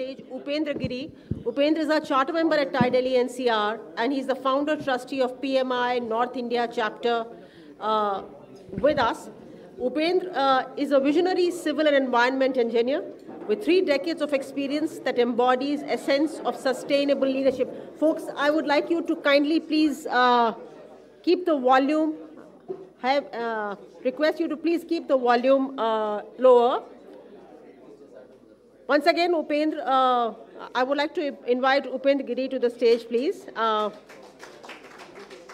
stage Upendra Giri. Upendra is a charter member at TIDELI NCR, and he's the founder trustee of PMI North India chapter uh, with us. Upendra uh, is a visionary civil and environment engineer with three decades of experience that embodies a sense of sustainable leadership. Folks, I would like you to kindly please uh, keep the volume, have, uh, request you to please keep the volume uh, lower. Once again, Upendra, uh, I would like to invite Upendra Giri to the stage, please. Uh,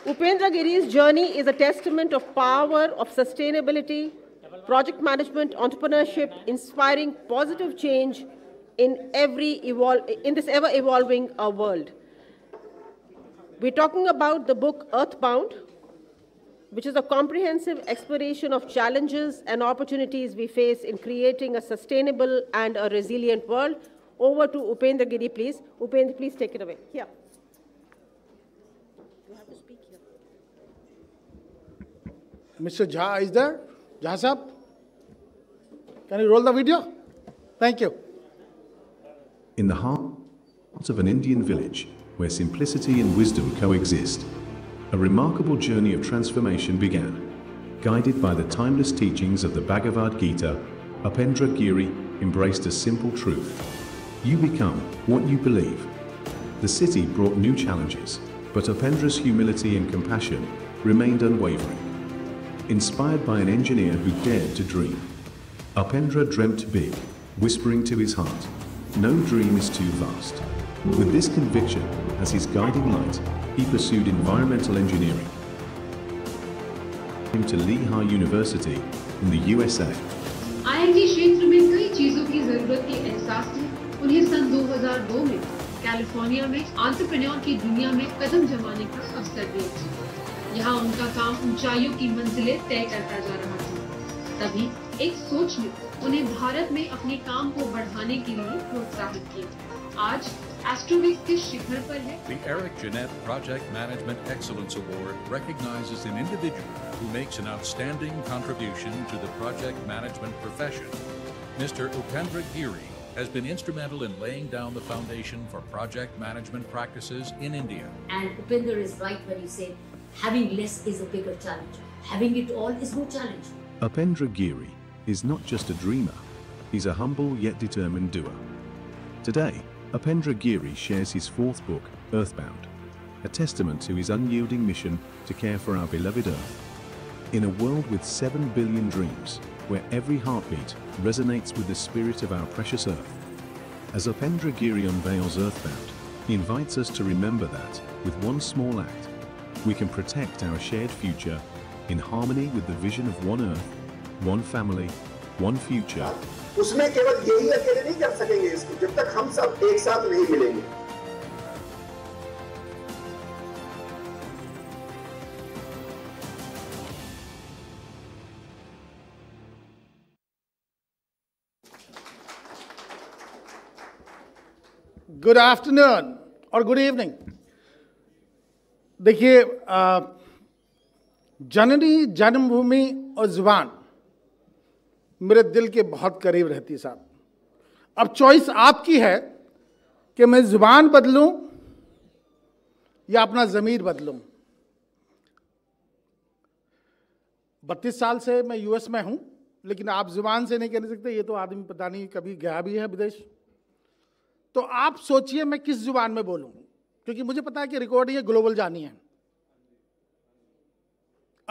Upendra Giri's journey is a testament of power of sustainability, project management, entrepreneurship, inspiring positive change in every evol in this ever evolving uh, world. We're talking about the book Earthbound, which is a comprehensive exploration of challenges and opportunities we face in creating a sustainable and a resilient world. Over to Upendra Giri, please. Upendra, please take it away. Here. You have to speak here. Mr. Jha is there? Jha Saab? Can you roll the video? Thank you. In the heart of an Indian village, where simplicity and wisdom coexist, a remarkable journey of transformation began. Guided by the timeless teachings of the Bhagavad Gita, Upendra Giri embraced a simple truth. You become what you believe. The city brought new challenges, but Upendra's humility and compassion remained unwavering. Inspired by an engineer who dared to dream, Upendra dreamt big, whispering to his heart, no dream is too vast. With this conviction, As his guiding light, he pursued environmental engineering to Lehigh University in the USA. IIT क्षेत्र में कई चीजों की जरूरत के एहसास ने उन्हें सन 2002 में कैलिफोर्निया में आंट्रप्रन्योर की दुनिया में कदम जमाने का अवसर दिया यहाँ उनका काम ऊंचाइयों की मंजिलें तय करता जा रहा था तभी एक सोच ने उन्हें भारत में अपने काम को बढ़ाने के लिए प्रोत्साहित किया आज The Eric Jeanette Project Management Excellence Award recognizes an individual who makes an outstanding contribution to the project management profession. Mr. Upendra Giri has been instrumental in laying down the foundation for project management practices in India. And Upendra is right when you say having less is a bigger challenge. Having it all is no challenge. Upendra Giri is not just a dreamer, he's a humble yet determined doer. Today, Upendra Giri shares his fourth book, Earthbound, a testament to his unyielding mission to care for our beloved Earth. In a world with 7 billion dreams, where every heartbeat resonates with the spirit of our precious Earth. As Upendra Giri unveils Earthbound, he invites us to remember that, with one small act, we can protect our shared future in harmony with the vision of one Earth, one family, one future, उसमें केवल यही अकेले नहीं कर सकेंगे इसको जब तक हम सब एक साथ नहीं मिलेंगे गुड आफ्टरनून और गुड इवनिंग देखिए जननी जन्मभूमि और जुबान मेरे दिल के बहुत करीब रहती साहब अब चॉइस आपकी है कि मैं ज़ुबान बदलूं या अपना ज़मीर बदलूं बत्तीस साल से मैं यूएस में हूं लेकिन आप ज़ुबान से नहीं कह सकते ये तो आदमी पता नहीं कभी गया भी है विदेश तो आप सोचिए मैं किस ज़ुबान में बोलूं क्योंकि मुझे पता है कि रिकॉर्ड ये ग्लोबल जानी है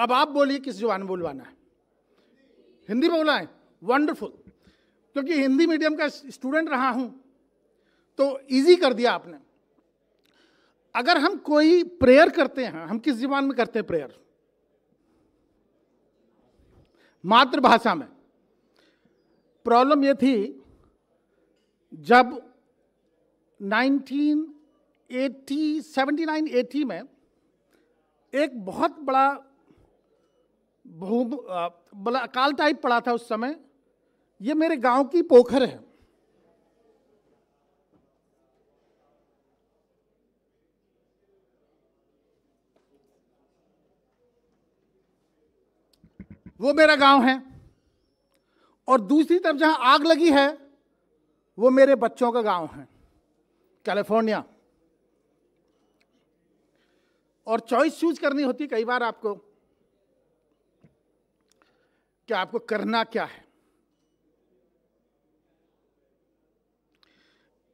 अब आप बोलिए किस ज़ुबान में बोलवाना है हिंदी में बोला है वंडरफुल क्योंकि हिंदी मीडियम का स्टूडेंट रहा हूं तो इजी कर दिया आपने अगर हम कोई प्रेयर करते हैं हम किस जीवन में करते हैं प्रेयर मातृभाषा में प्रॉब्लम ये थी जब 1980 79 80 में एक बहुत बड़ा भूम अकाल टाइप पड़ा था उस समय ये मेरे गांव की पोखर है वो मेरा गांव है और दूसरी तरफ जहां आग लगी है वो मेरे बच्चों का गांव है कैलिफोर्निया और चॉइस चूज करनी होती कई बार आपको कि आपको करना क्या है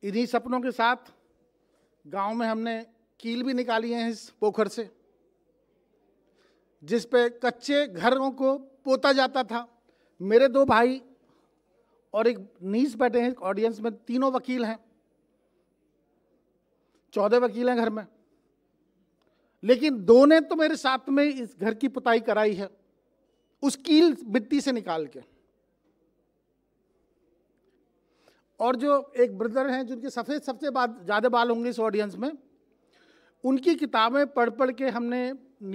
इन्हीं सपनों के साथ गांव में हमने कील भी निकाली है इस पोखर से जिस पे कच्चे घरों को पोता जाता था मेरे दो भाई और एक नीस बैठे हैं ऑडियंस में तीनों वकील हैं चौदह वकील हैं घर में लेकिन दो ने तो मेरे साथ में इस घर की पुताई कराई है उस कील मिट्टी से निकाल के और जो एक ब्रदर हैं जिनके सफ़ेद सबसे ज़्यादा बाल होंगे इस ऑडियंस में उनकी किताबें पढ़ पढ़ के हमने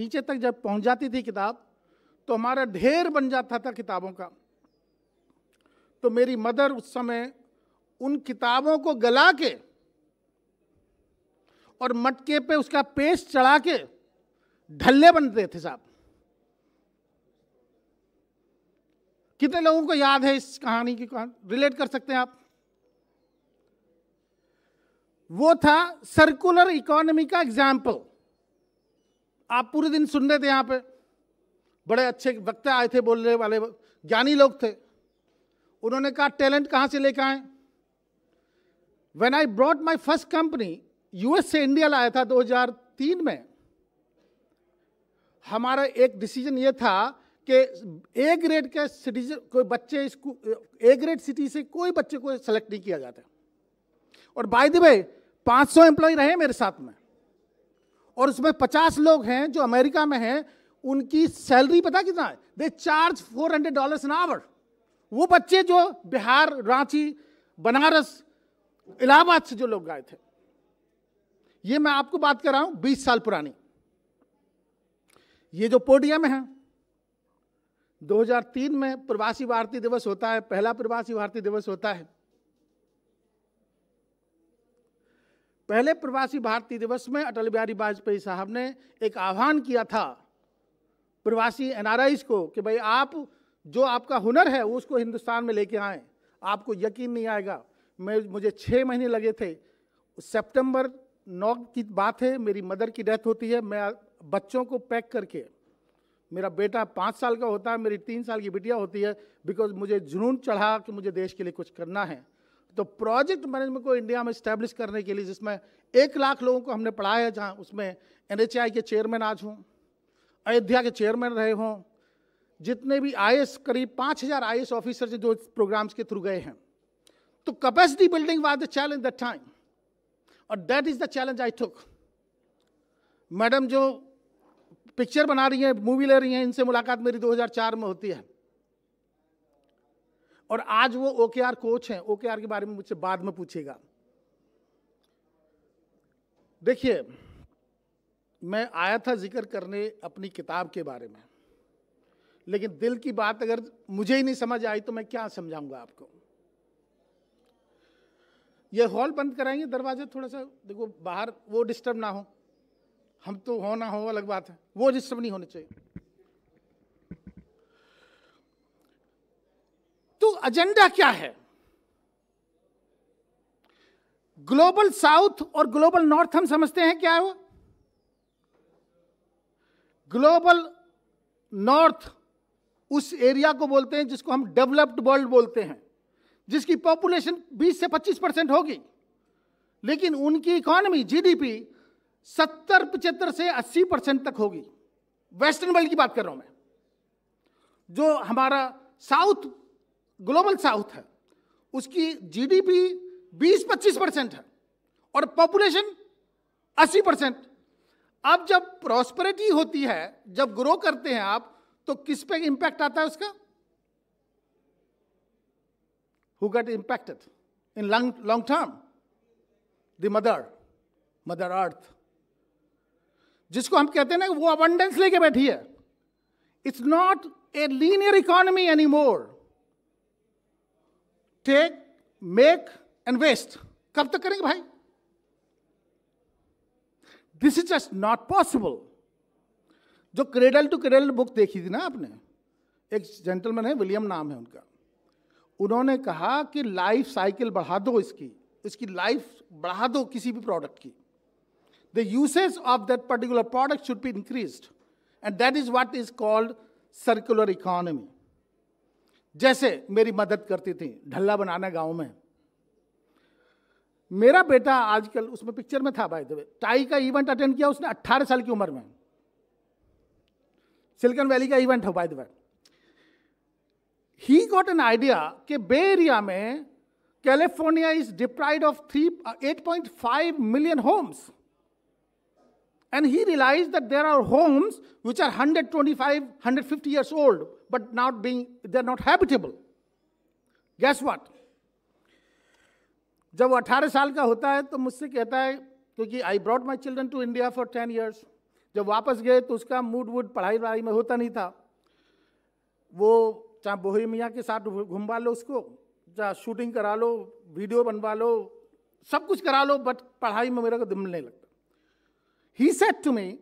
नीचे तक जब पहुंच जाती थी किताब तो हमारा ढेर बन जाता था किताबों का तो मेरी मदर उस समय उन किताबों को गला के और मटके पे उसका पेस्ट चढ़ा के ढल्ले बनते थे साहब कितने लोगों को याद है इस कहानी की रिलेट कर सकते हैं आप वो था सर्कुलर इकोनॉमी का एग्जाम्पल आप पूरे दिन सुन रहे थे यहां पे बड़े अच्छे वक्ता आए थे बोलने वाले ज्ञानी लोग थे उन्होंने कहा टैलेंट कहाँ से लेकर आए when I brought my first company US से इंडिया लाया था 2003 में हमारा एक डिसीजन ये था कि ए ग्रेड के सिटीजन कोई बच्चे ए ग्रेड सिटी से कोई बच्चे को सेलेक्ट नहीं किया जाता और बाय द वे 500 एम्प्लॉय रहे मेरे साथ में और उसमें 50 लोग हैं जो अमेरिका में हैं उनकी सैलरी पता कितना है they charge 400 hundred dollar an hour वो बच्चे जो बिहार रांची बनारस इलाहाबाद से जो लोग गए थे ये मैं आपको बात कर रहा हूं 20 साल पुरानी ये जो पोडियम है 2003 में प्रवासी भारतीय दिवस होता है पहला प्रवासी भारतीय दिवस होता है पहले प्रवासी भारतीय दिवस में अटल बिहारी वाजपेयी साहब ने एक आह्वान किया था प्रवासी एन को कि भाई आप जो आपका हुनर है उसको हिंदुस्तान में लेके आए आपको यकीन नहीं आएगा मैं मुझे छः महीने लगे थे सितंबर नौ की बात है मेरी मदर की डेथ होती है मैं बच्चों को पैक करके मेरा बेटा पाँच साल का होता है मेरी तीन साल की बिटिया होती है बिकॉज मुझे जुनून चढ़ा कि मुझे देश के लिए कुछ करना है तो प्रोजेक्ट मैनेजमेंट को इंडिया में इस्टेब्लिश करने के लिए जिसमें एक लाख लोगों को हमने पढ़ाया है जहाँ उसमें एन के चेयरमैन आज हों अयोध्या के चेयरमैन रहे हों जितने भी आई करीब पाँच हज़ार आई ऑफिसर जो प्रोग्राम्स के थ्रू गए हैं तो capacity building was the challenge that time और that is the challenge I took madam जो पिक्चर बना रही हैं मूवी ले रही हैं इनसे मुलाकात मेरी 2004 में होती है और आज वो आर कोच हैं ओ के बारे में मुझसे बाद में पूछेगा देखिए मैं आया था जिक्र करने अपनी किताब के बारे में लेकिन दिल की बात अगर मुझे ही नहीं समझ आई तो मैं क्या समझाऊंगा आपको ये हॉल बंद कराएंगे दरवाजे थोड़ा सा देखो बाहर वो डिस्टर्ब ना हो हम तो होना हो अलग बात है वो रजिस्टर नहीं होने चाहिए तो एजेंडा क्या है ग्लोबल साउथ और ग्लोबल नॉर्थ हम समझते हैं क्या है वो ग्लोबल नॉर्थ उस एरिया को बोलते हैं जिसको हम डेवलप्ड वर्ल्ड बोलते हैं जिसकी पॉपुलेशन 20 से 25 परसेंट होगी लेकिन उनकी इकोनॉमी जीडीपी सत्तर पचहत्तर से अस्सी परसेंट तक होगी वेस्टर्न वर्ल्ड की बात कर रहा हूं मैं जो हमारा साउथ ग्लोबल साउथ है उसकी जीडीपी 20-25 परसेंट है और पॉपुलेशन 80 परसेंट अब जब प्रॉस्परिटी होती है जब ग्रो करते हैं आप तो किस पे इंपैक्ट आता है उसका who get impacted in long long term the mother mother earth जिसको हम कहते हैं ना वो अबंडेंस लेके बैठी है it's not a linear economy any more take make and waste कब तक करेंगे भाई this is just not possible जो क्रेडल टू क्रेडल बुक देखी थी ना आपने एक जेंटलमैन है विलियम नाम है उनका उन्होंने कहा कि लाइफ साइकिल बढ़ा दो इसकी इसकी लाइफ बढ़ा दो किसी भी प्रोडक्ट की the usage of that particular product should be increased. And that is what is called circular economy. जैसे मेरी मदद करती थी ढल्ला बनाना गांव में मेरा बेटा आजकल उसमें पिक्चर में था भाई टाई का इवेंट अटेंड किया उसने 18 साल की उम्र में सिलिकॉन वैली का इवेंट है भाई ही गॉट एन आइडिया कि बे एरिया में California is deprived of three eight point five million homes And he realized that there are homes which are 125, 150 years old, but not being, they're not habitable. Guess what? जब वो 18 साल का होता है तो मुझसे कहता है क्योंकि I brought my children to India for ten years जब वापस गए तो उसका मूड वूड पढ़ाई वढ़ाई में होता नहीं था वो चाहे बोही मियाँ के साथ घुमवा लो उसको चाहे शूटिंग करा लो वीडियो बनवा लो सब कुछ करा लो बट पढ़ाई में मेरे को दिल नहीं लगता He said to me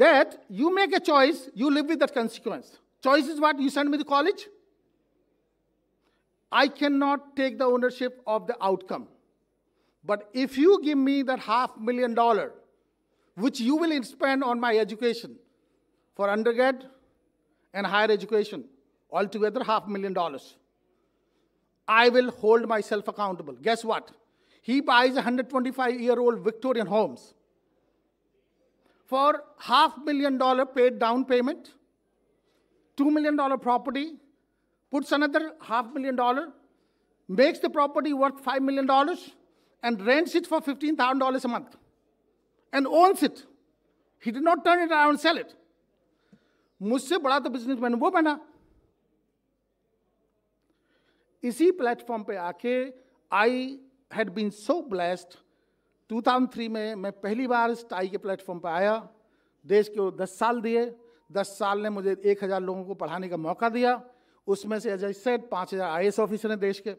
that you make a choice, you live with that consequence. Choice is what? You send me to college? I cannot take the ownership of the outcome. But if you give me that half million dollar, which you will spend on my education for undergrad and higher education, altogether half million dollars, I will hold myself accountable. Guess what? He buys 125 year old Victorian homes for half million dollar paid down payment, $2 million property, puts another half million dollar, makes the property worth $5 million, and rents it for $15,000 a month and owns it. He did not turn it around and sell it. मुझसे बड़ा तो businessman वो बना इसी platform पे आके I had been so blessed 2003 में मैं पहली बार इस टाई के प्लेटफॉर्म पर आया देश के दस साल दिए दस साल ने मुझे एक हज़ार लोगों को पढ़ाने का मौका दिया उसमें से अजय सेठ पाँच हज़ार आई ऑफिसर हैं देश के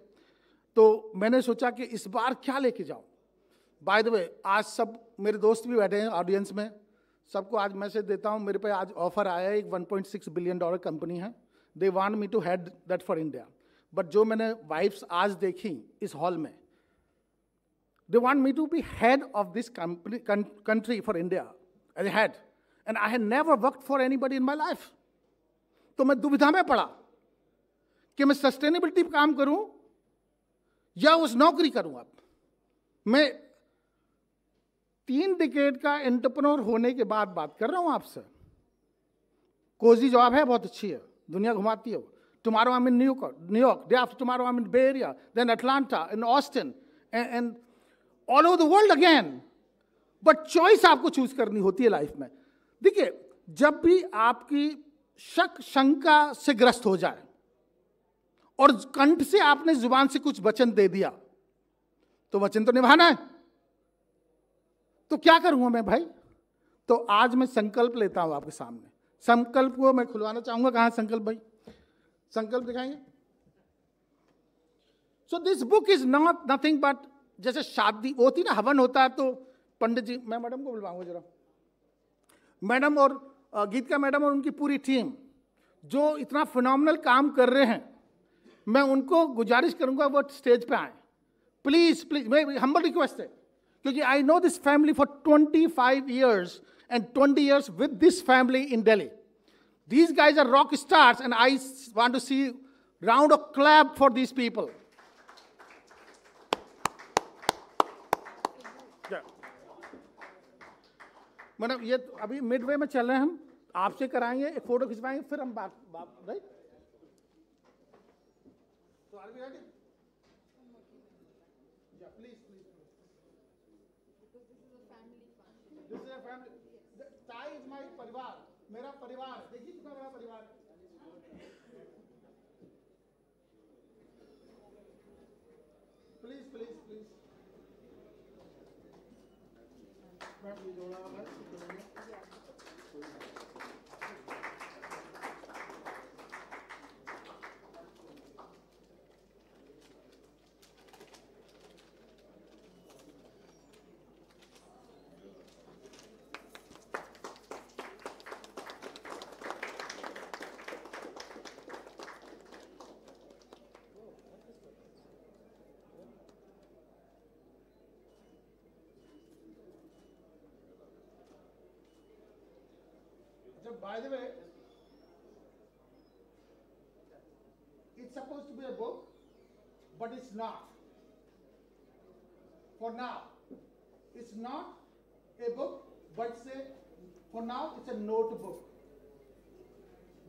तो मैंने सोचा कि इस बार क्या लेके जाऊँ बाय द वे आज सब मेरे दोस्त भी बैठे हैं ऑडियंस में सबको आज मैसेज देता हूँ मेरे पे आज ऑफर आया है एक 1.6 बिलियन डॉलर कंपनी है they want me to had that for India but जो मैंने वाइफ्स आज देखी इस हॉल में They want me to be head of this company, con, country for India, as a head. And I had never worked for anybody in my life. तो मैं दुविधा में पड़ा कि मैं सस्टेनेबिलिटी पर काम करूं या उस नौकरी करूं अब मैं तीन डिकेट का एंटरप्रेन्योर होने के बाद बात कर रहा हूं आपसे कोजी जॉब है बहुत अच्छी है दुनिया घुमाती है tomorrow I'm in New York, New York. Day after tomorrow I'm in Bay Area, then Atlanta, in Austin, and, and all over the world again but choice आपको चूज करनी होती है लाइफ में देखिए जब भी आपकी शक शंका से ग्रस्त हो जाए और कंठ से आपने जुबान से कुछ वचन दे दिया तो वचन तो निभाना है तो क्या करूंगा मैं भाई तो आज मैं संकल्प लेता हूं आपके सामने संकल्प को मैं खुलवाना चाहूंगा कहा संकल्प भाई संकल्प दिखाएंगे so this book is not nothing but जैसे शादी होती ना हवन होता है तो पंडित जी मैं मैडम को बुलवाऊंगा जरा मैडम और गीतका मैडम और उनकी पूरी टीम जो इतना फिनोमिनल काम कर रहे हैं मैं उनको गुजारिश करूंगा वो स्टेज पे आए प्लीज़ प्लीज़ मेरी हम्बल रिक्वेस्ट है क्योंकि I know this family for twenty five years and twenty years with this family in daily these guys are rock stars and I want to see round a clap for these people madam मतलब ये तो अभी mid way में चल रहे हैं हम आपसे कराएंगे एक फ़ोटो खिंचवाएंगे फिर हम बात बात right by the way, it's supposed to be a book, but it's not. For now, it's not a book, but it's for now, it's a notebook.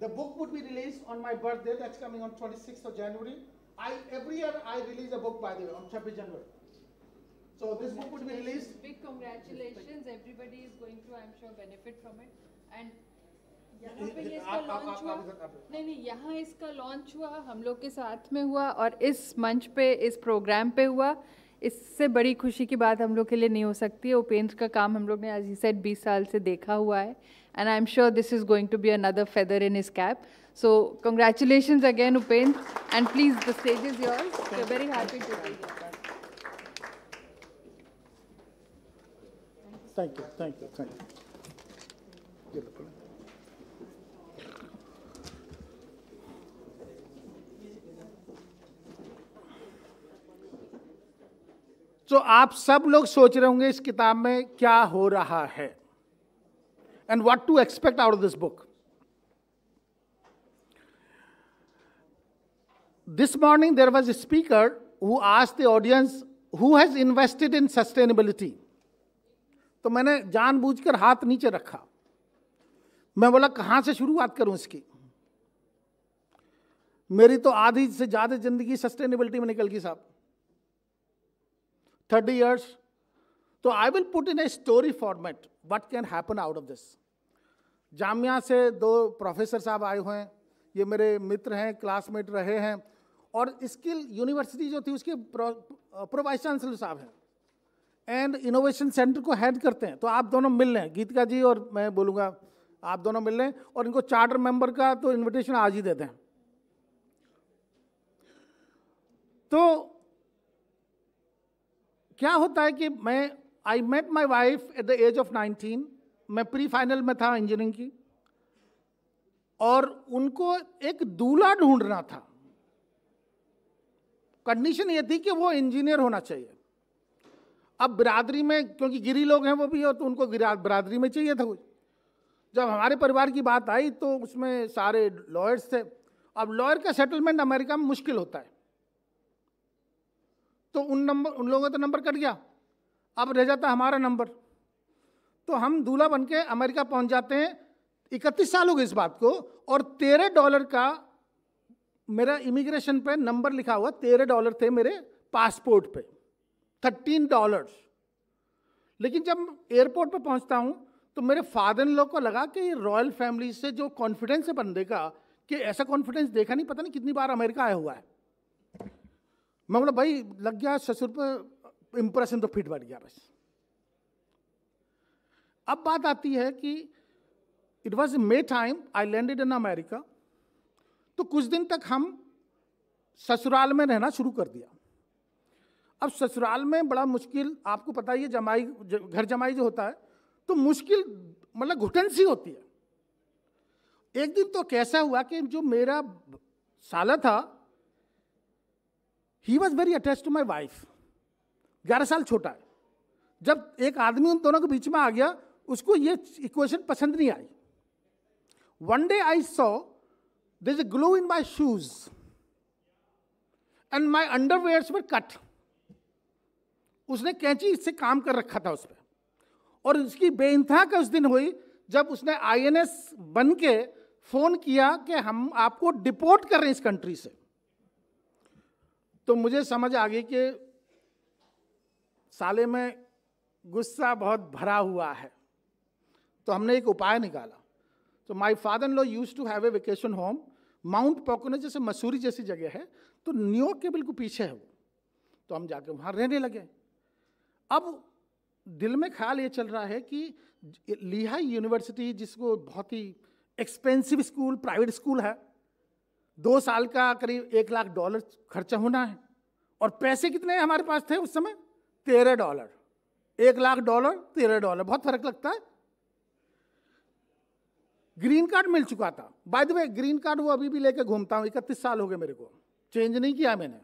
The book would be released on my birthday, that's coming on 26th of January. I, every year I release a book, by the way, on 26th January. So this book would be released. Big congratulations. Everybody is going to, I'm sure, benefit from it. And नहीं नहीं यहाँ इसका launch हुआ हम लोग के साथ में हुआ और इस मंच पे इस प्रोग्राम पे हुआ इससे बड़ी खुशी की बात हम लोग के लिए नहीं हो सकती है उपेंद्र का काम हम लोग ने आज ही सेट बीस साल से देखा हुआ है and I am sure this is going to be another feather in is cap so congratulation again Upendra and please the stage is your very happy to be thank you thank you thank you तो आप सब लोग सोच रहे होंगे इस किताब में क्या हो रहा है and what to expect out of this book this morning there was speaker who आज the audience who has invested in sustainability तो मैंने जानबूझकर हाथ नीचे रखा मैं बोला कहां से शुरुआत करूं इसकी मेरी तो आधी से ज़्यादा ज़िंदगी सस्टेनेबिलिटी में निकल गई साहब 30 years. So I will put in a story format what can happen out of this. Jamia से दो प्रोफेसर साहब आए हुए हैं ये मेरे मित्र हैं क्लासमेट रहे हैं और स्किल यूनिवर्सिटी जो थी उसके प्रो वाइस चांसलर साहब हैं एंड इनोवेशन सेंटर को हेड करते हैं तो आप दोनों मिल लें गीतिका जी और मैं बोलूँगा आप दोनों मिल लें और इनको चार्टर मेंबर का तो इनविटेशन आज ही देते हैं तो क्या होता है कि मैं I met my wife at the age of nineteen मैं प्री फाइनल में था इंजीनियरिंग की और उनको एक दूल्हा ढूंढना था कंडीशन ये थी कि वो इंजीनियर होना चाहिए अब बिरादरी में क्योंकि गिरी लोग हैं वो भी और तो उनको बिरादरी में चाहिए था कुछ जब हमारे परिवार की बात आई तो उसमें सारे लॉयर्स थे अब लॉयर का सेटलमेंट अमेरिका में मुश्किल होता है तो उन नंबर उन लोगों का तो नंबर कट गया अब रह जाता हमारा नंबर तो हम दूल्हा बन के अमेरिका पहुंच जाते हैं इकतीस साल हो गए इस बात को और तेरह डॉलर का मेरा इमिग्रेशन पे नंबर लिखा हुआ तेरह डॉलर थे मेरे पासपोर्ट पे थर्टीन डॉलर लेकिन जब एयरपोर्ट पर पहुंचता हूँ तो मेरे फादर इन लोग को लगा कि रॉयल फैमिली से जो कॉन्फिडेंस है बंदे का कि ऐसा कॉन्फिडेंस देखा नहीं पता नहीं कितनी बार अमेरिका आया हुआ है मैं बोला भाई लग गया ससुर पर इम्प्रेशन तो फिट बैठ गया बस अब बात आती है कि it was May time I landed in America तो कुछ दिन तक हम ससुराल में रहना शुरू कर दिया अब ससुराल में बड़ा मुश्किल आपको पता ही है जमाई घर जमाई जो होता है तो मुश्किल मतलब घुटन सी होती है एक दिन तो कैसा हुआ कि जो मेरा साला था he was very attach to my wife ग्यारह साल छोटा है जब एक आदमी उन दोनों के बीच में आ गया उसको ये इक्वेशन पसंद नहीं I one day I saw there is a glow in my shoes and my underwears were cut उसने कैंची इससे काम कर रखा था उस पर और उसकी बेइंतहा का उस दिन हुई जब उसने आईएनएस बन के फ़ोन किया कि हम आपको डिपोर्ट कर रहे हैं इस कंट्री से तो मुझे समझ आ गई कि साले में गुस्सा बहुत भरा हुआ है तो हमने एक उपाय निकाला तो my father law used to have a vacation home mount Pocono जैसे मसूरी जैसी जगह है तो न्यूयॉर्क के बिल्कुल पीछे है वो तो हम जाके वहाँ रहने लगे अब दिल में ख्याल ये चल रहा है कि लिहाई यूनिवर्सिटी जिसको बहुत ही एक्सपेंसिव स्कूल प्राइवेट स्कूल है दो साल का करीब एक लाख डॉलर खर्चा होना है और पैसे कितने हमारे पास थे उस समय तेरह डॉलर एक लाख डॉलर तेरह डॉलर बहुत फर्क लगता है ग्रीन कार्ड मिल चुका था by the way green card वो अभी भी लेके घूमता हूँ इकतीस साल हो गए मेरे को चेंज नहीं किया मैंने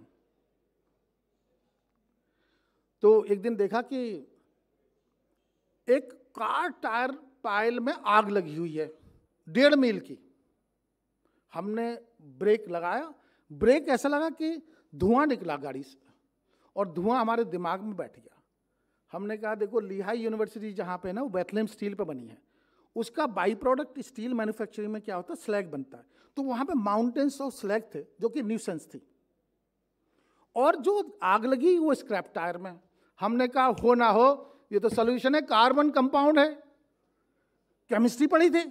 तो एक दिन देखा कि एक कार टायर पायल में आग लगी हुई है डेढ़ मील की हमने ब्रेक लगाया ब्रेक ऐसा लगा कि धुआं निकला गाड़ी से और धुआं हमारे दिमाग में बैठ गया हमने कहा देखो लिहाई यूनिवर्सिटी जहाँ पे ना वो बैथलेम स्टील पे बनी है उसका बाई प्रोडक्ट स्टील मैन्युफैक्चरिंग में क्या होता है स्लैग बनता है तो वहाँ पे माउंटेन्स ऑफ स्लैग थे जो कि न्यूसेंस थी और जो आग लगी वो स्क्रैप टायर में हमने कहा हो ना हो ये तो सोल्यूशन है कार्बन कंपाउंड है केमिस्ट्री पढ़ी थी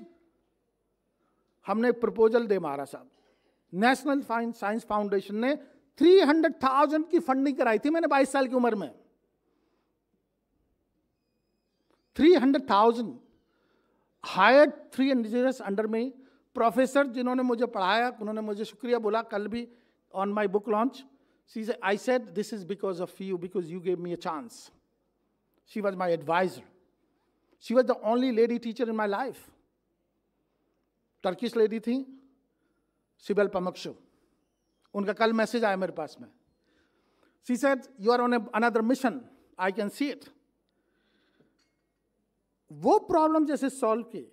हमने प्रपोजल दे महाराज साहब नेशनल साइंस फाउंडेशन ने 300,000 की फंडिंग कराई थी मैंने 22 साल की उम्र में 300,000 हायर थ्री इंजीनियर्स अंडर में प्रोफेसर जिन्होंने मुझे पढ़ाया उन्होंने मुझे शुक्रिया बोला कल भी on my book launch she I said this is because of you because you gave me a chance she was my advisor she was the only lady teacher in my life Turkish lady थी सिबल पमक्शो उनका कल message आया मेरे पास में she said you are on another mission I can see it वो problem जैसे सॉल्व की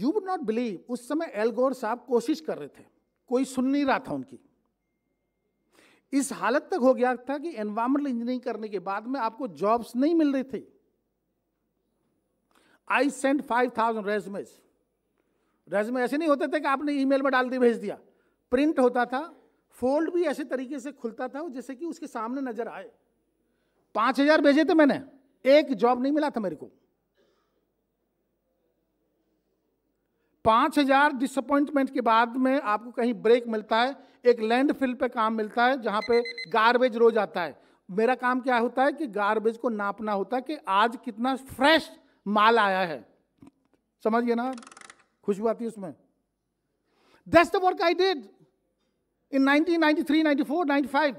यू वुड नॉट बिलीव उस समय एलगोर साहब कोशिश कर रहे थे कोई सुन नहीं रहा था उनकी इस हालत तक हो गया था कि एनवायरमेंटल इंजीनियरिंग करने के बाद में आपको जॉब्स नहीं मिल रही थी आई सेंट फाइव थाउजेंड रेजमेज रेजमे ऐसे नहीं होते थे कि आपने ईमेल में डाल दी भेज दिया प्रिंट होता था फोल्ड भी ऐसे तरीके से खुलता था जैसे कि उसके सामने नजर आए पांच हजार भेजे थे मैंने एक जॉब नहीं मिला था मेरे को पांच हजार डिसअपॉइंटमेंट के बाद में आपको कहीं ब्रेक मिलता है एक लैंडफिल पे काम मिलता है जहां पे गार्बेज रोज आता है मेरा काम क्या होता है कि गार्बेज को नापना होता है कि आज कितना फ्रेश माल आया है समझिए ना खुशबू आती है उसमें that's the work I did in 1993, 94, 95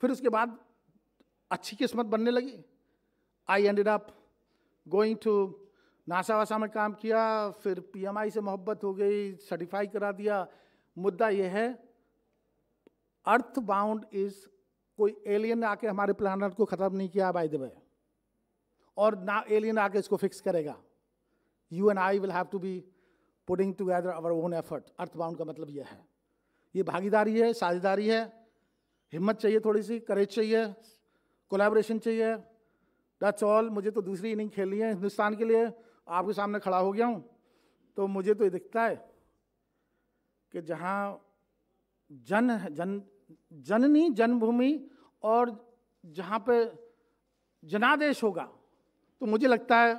फिर उसके बाद अच्छी किस्मत बनने लगी I ended up going to NASA वासा में काम किया फिर पीएमआई से मोहब्बत हो गई सर्टिफाई करा दिया मुद्दा यह है अर्थ बाउंड इज कोई एलियन आके हमारे प्लानट को ख़त्म नहीं किया बाय द वे और ना एलियन आके इसको फिक्स करेगा you and I will have to be putting together our own effort earthbound का मतलब यह है ये भागीदारी है साझेदारी है हिम्मत चाहिए थोड़ी सी करेज चाहिए कोलैबोरेशन चाहिए दैट्स ऑल मुझे तो दूसरी इनिंग खेलनी है हिंदुस्तान के लिए आपके सामने खड़ा हो गया हूँ तो मुझे तो ये दिखता है कि जहाँ जन जन जननी जन्मभूमि और जहाँ पे जनादेश होगा तो मुझे लगता है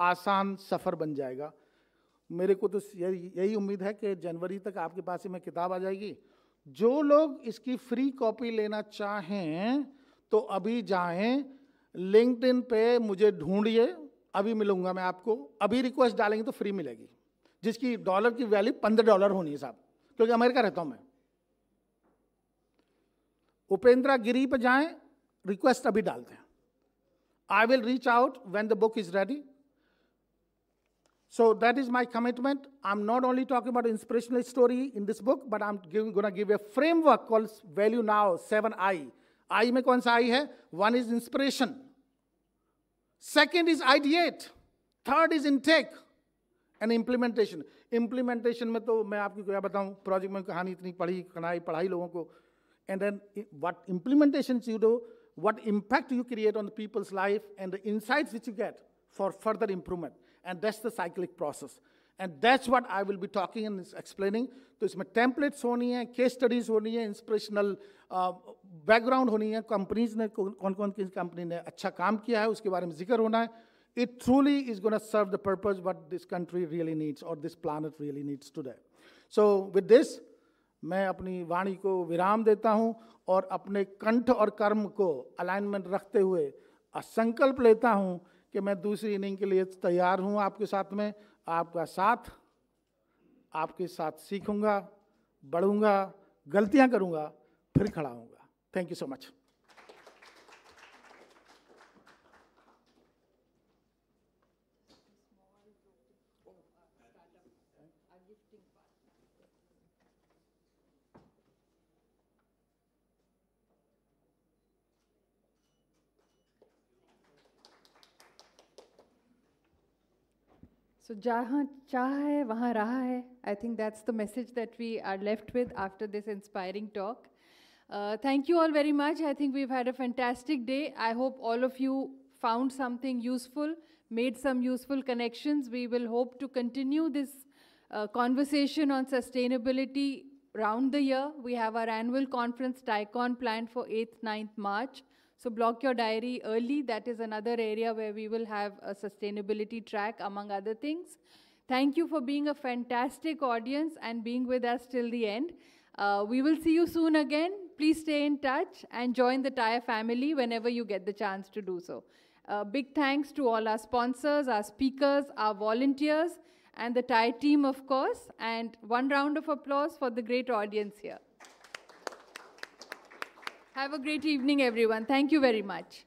आसान सफ़र बन जाएगा मेरे को तो यही उम्मीद है कि जनवरी तक आपके पास ही में किताब आ जाएगी जो लोग इसकी फ्री कॉपी लेना चाहें तो अभी जाएं लिंकड पे मुझे ढूंढिए अभी मिलूंगा मैं आपको अभी रिक्वेस्ट डालेंगे तो फ्री मिलेगी जिसकी डॉलर की वैल्यू पंद्रह डॉलर होनी है साहब क्योंकि अमेरिका रहता हूं मैं उपेंद्रा गिरी पर जाएं रिक्वेस्ट अभी डालते हैं I will reach out when the book is ready So that is my commitment. I'm not only talking about inspirational story in this book, but I'm going to give a framework called Value Now 7I. I make one sa I hai? One is inspiration. Second is ideate. Third is intake and implementation. Implementation mein to main aapki kya bataun? Project mein kahani itni padhi, kanai, padhai logon ko. And then what implementations you do, what impact you create on the people's life and the insights which you get for further improvement. And that's the cyclic process. And that's what I will be talking and explaining. तो इसमें templates होनी है case studies होनी है inspirational background होनी है companies ने कौन कौन किस कंपनी ने अच्छा काम किया है उसके बारे में जिक्र होना है it truly is gonna serve the purpose what this country really needs और this planet really needs today so with this मैं अपनी वाणी को विराम देता हूँ और अपने कंठ और कर्म को अलाइनमेंट रखते हुए संकल्प लेता हूँ कि मैं दूसरी इनिंग के लिए तैयार हूँ आपके साथ में आपका साथ आपके साथ सीखूंगा बढ़ूंगा गलतियाँ करूँगा फिर खड़ा होऊंगा thank you so much So, jahan chaah hai, wahan raha hai. I think that's the message that we are left with after this inspiring talk. Uh, thank you all very much. I think we've had a fantastic day. I hope all of you found something useful, made some useful connections. We will hope to continue this uh, conversation on sustainability round the year. We have our annual conference, TICON, planned for 8th, 9th March. So block your diary early. That is another area where we will have a sustainability track among other things. Thank you for being a fantastic audience and being with us till the end. Uh, we will see you soon again. Please stay in touch and join the Tire family whenever you get the chance to do so. Uh, big thanks to all our sponsors, our speakers, our volunteers, and the Tire team, of course. And one round of applause for the great audience here. Have a great evening, everyone. Thank you very much.